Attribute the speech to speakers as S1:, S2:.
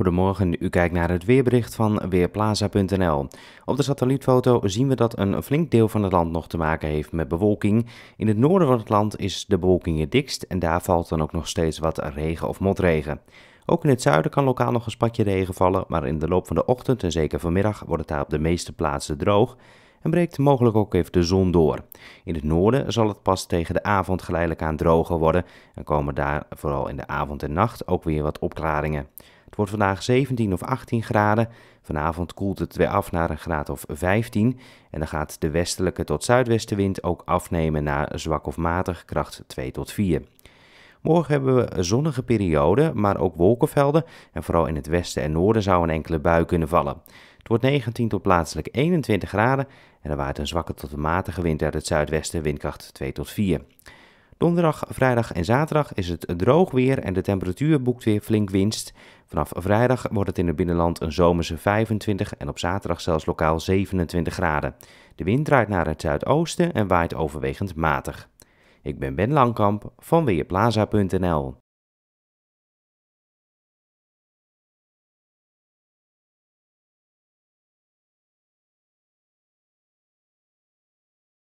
S1: Goedemorgen, u kijkt naar het weerbericht van Weerplaza.nl. Op de satellietfoto zien we dat een flink deel van het land nog te maken heeft met bewolking. In het noorden van het land is de bewolking het dikst en daar valt dan ook nog steeds wat regen of motregen. Ook in het zuiden kan lokaal nog een spatje regen vallen, maar in de loop van de ochtend en zeker vanmiddag wordt het daar op de meeste plaatsen droog en breekt mogelijk ook even de zon door. In het noorden zal het pas tegen de avond geleidelijk aan droger worden en komen daar vooral in de avond en nacht ook weer wat opklaringen. Het wordt vandaag 17 of 18 graden. Vanavond koelt het weer af naar een graad of 15. En dan gaat de westelijke tot zuidwestenwind ook afnemen naar zwak of matig, kracht 2 tot 4. Morgen hebben we een zonnige periode, maar ook wolkenvelden. En vooral in het westen en noorden zou een enkele bui kunnen vallen. Het wordt 19 tot plaatselijk 21 graden. En er waait een zwakke tot matige wind uit het zuidwesten, windkracht 2 tot 4. Donderdag, vrijdag en zaterdag is het droog weer en de temperatuur boekt weer flink winst. Vanaf vrijdag wordt het in het binnenland een zomerse 25 en op zaterdag zelfs lokaal 27 graden. De wind draait naar het zuidoosten en waait overwegend matig. Ik ben Ben Langkamp van Weerplaza.nl